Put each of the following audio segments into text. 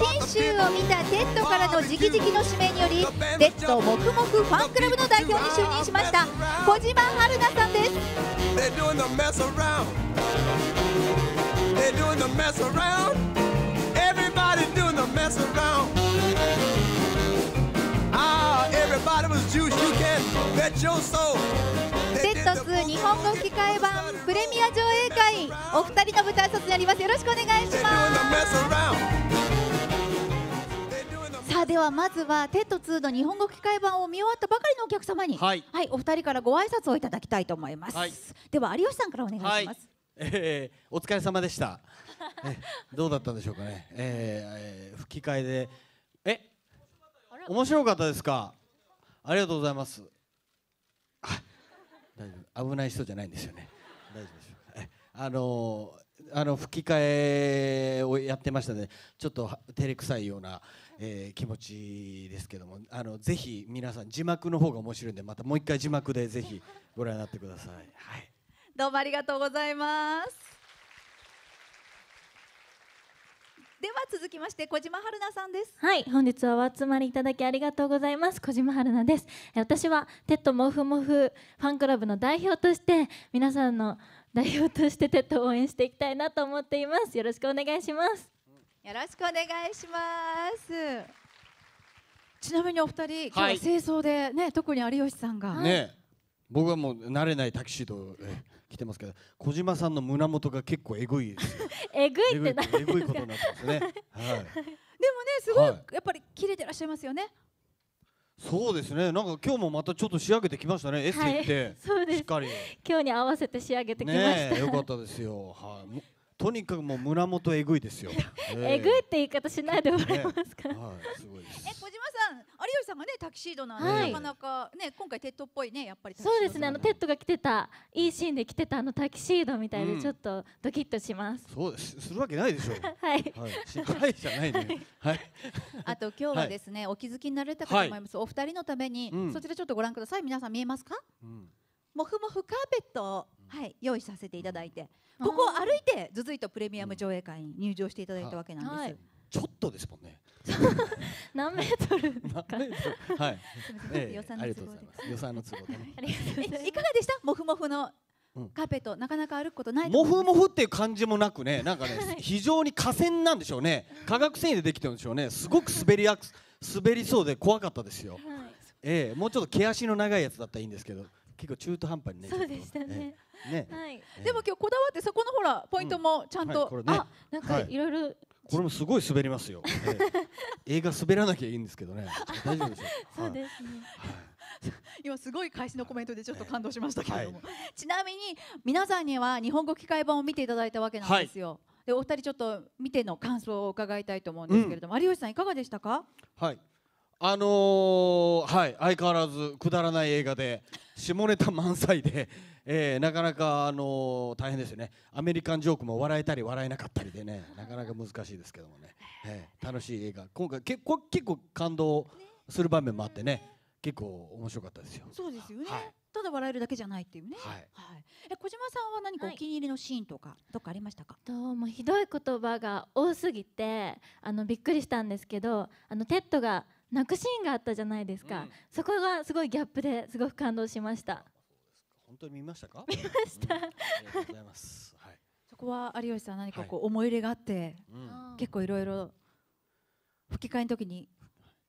信州を見たテッドからの直々の指名によりテッド黙々ファンクラブの代表に就任しました小島春菜さんですテッド2日本語吹き替え版プレミア上映会お二人の舞台卒になりますよろしくお願いしますあではまずは「テッド2」の日本語吹き替え版を見終わったばかりのお客様に、はい、はい、お二人からご挨拶をいただきたいと思います、はい、では有吉さんからお願いします、はい、えー、お疲れ様でしたどうだったんでしょうかね、えー、えー、吹き替えでえ面白かったですかありがとうございます大丈夫危ない人じゃないんですよね大丈夫ですあのーあの吹き替えをやってましたねちょっと照れくさいような、えー、気持ちですけどもあのぜひ皆さん字幕の方が面白いんでまたもう一回字幕でぜひご覧になってください、はい、どうもありがとうございますでは続きまして小島春奈さんですはい本日はお集まりいただきありがとうございます小島春奈です私はテッドモフモフファンクラブの代表として皆さんの代表としてテッドを応援していきたいなと思っていますよろしくお願いしますよろしくお願いしますちなみにお二人今日は清掃でね、特に有吉さんが、ね僕はもう慣れないタキシードえ着てますけど小島さんの胸元が結構えぐいですえぐ いってえぐいことになってますね、はい、でもねすごい、はい、やっぱり切れてらっしゃいますよねそうですねなんか今日もまたちょっと仕上げてきましたねエステ行って、はい、そうですしっかり今日に合わせて仕上げてきましたねよかったですよはいとにかくもう胸元えぐいですよ。えぐいって言い方しないでもらえますか。え、小島さん、有吉さんがね、タキシードなんで、なかなかね、今回テッドっぽいね、やっぱり。そうですね、あのテッドが着てた、いいシーンで着てたあのタキシードみたいで、ちょっとドキッとします。そうです、するわけないでしょう。はい。はい、じゃないね。はい。あと、今日はですね、お気づきになれたかと思います。お二人のために、そちらちょっとご覧ください。皆さん見えますか。うんもふもふカーペットを、はい、用意させていただいて、うん、ここを歩いてずずいとプレミアム上映会に入場していただいたわけなんです。はいはい、ちょっとですもんね。何メートルですか。はい。ええ、予算の都合で。予算の都合で、ね。いかがでした？もふもふのカーペット、なかなか歩くことないもふもふっていう感じもなくねなんかね、はい、非常に河川なんでしょうね化学繊維でできてるんでしょうねすごく滑りやす滑りそうで怖かったですよ、はい、ええもうちょっと毛足の長いやつだったらいいんですけど結構中途半端にね。そうでしたね。ね、はい。でも今日こだわってそこのほらポイントもちゃんと、あなんかいろいろ、これもすごい滑りますよ。映画滑らなきゃいいんですけどね。大丈夫ですょ そうですね。今すごい開始のコメントでちょっと感動しましたけれども、ちなみに皆さんには日本語機械版を見ていただいたわけなんですよ、お二人ちょっと見ての感想を伺いたいと思うんですけれども、うん、有吉さんいかがでしたかはいあのー、はい相変わらずくだらない映画で下ネタ満載で、えー、なかなか、あのー、大変ですよねアメリカンジョークも笑えたり笑えなかったりでねなかなか難しいですけどもね、えー、楽しい映画今回結構結構感動する場面もあってね結構面白かったですよ。そうですよね、はいただ笑えるだけじゃないっていうね。はい。はい、え小島さんは何かお気に入りのシーンとか、はい、どっかありましたか。どうもひどい言葉が多すぎてあのびっくりしたんですけど、あのテッドが泣くシーンがあったじゃないですか、うん、そこがすごいギャップですごく感動しました本当に見ましたか見ました、うん、ありがとうございます、はい、そこは有吉さん何かこう思い入れがあって、はい、結構いろいろ吹き替えの時に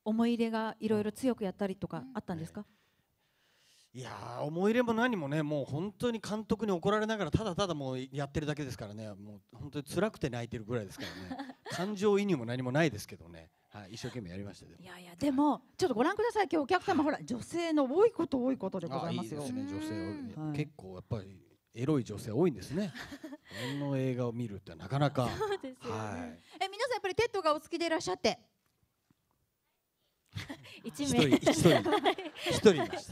思い入れがいろいろ強くやったりとかあったんですか、うん、いや思い入れも何もねもう本当に監督に怒られながらただただもうやってるだけですからねもう本当に辛くて泣いてるぐらいですからね 感情移入も何もないですけどねはい、一生懸命やりましたいやいやでも、ちょっとご覧ください今日お客様、ほら女性の多いこと多いことでございますよ。いいね、女性、結構やっぱりエロい女性多いんですね。この映画を見るってなかなか。そうですよね。はい、え皆さんやっぱりテッドがお好きでいらっしゃって。一名一人 一人いました。結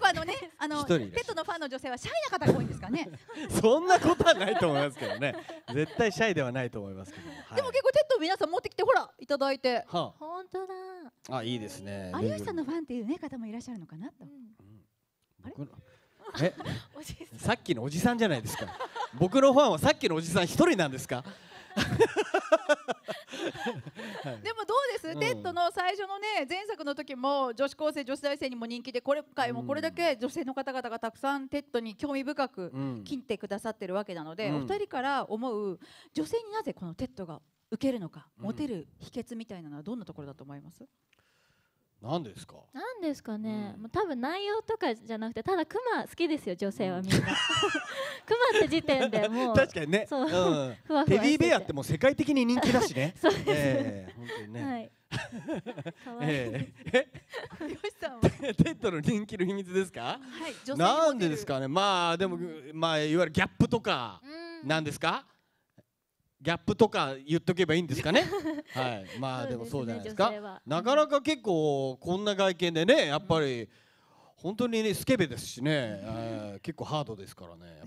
構あのね、あのペットのファンの女性はシャイな方が多いんですかね。そんなことはないと思いますけどね。絶対シャイではないと思いますけど。でも結構ペット皆さん持ってきてほらいただいて。本当だ。あいいですね。有吉さんのファンっていうね方もいらっしゃるのかなと。僕れ。え さっきのおじさんじゃないですか僕のファンはさっきのおじさん一人なんですか でもどうです、うん、テッドの最初のね前作の時も女子高生女子大生にも人気でこれ回もこれだけ女性の方々がたくさんテッドに興味深く切ってくださってるわけなので、うん、お二人から思う女性になぜこのテッドが受けるのか、モテる秘訣みたいなのはどんなところだと思います何ですか何ですかね、うん、もう多分内容とかじゃなくてただクマ好きですよ女性はみんなクマ って時点でもう 確かにねそう、うん、ふわふわテディベアってもう世界的に人気だしね そうです、えー、本当にね、はい可愛い。ええ。よさんは。テッドの人気の秘密ですか。はい。なんでですかね。まあでもまあいわゆるギャップとかなんですか。ギャップとか言っとけばいいんですかね。はい、まあでもそうじゃないですか。すね、なかなか結構こんな外見でね、やっぱり。本当にねスケベですしね、え結構ハードですからねやっぱ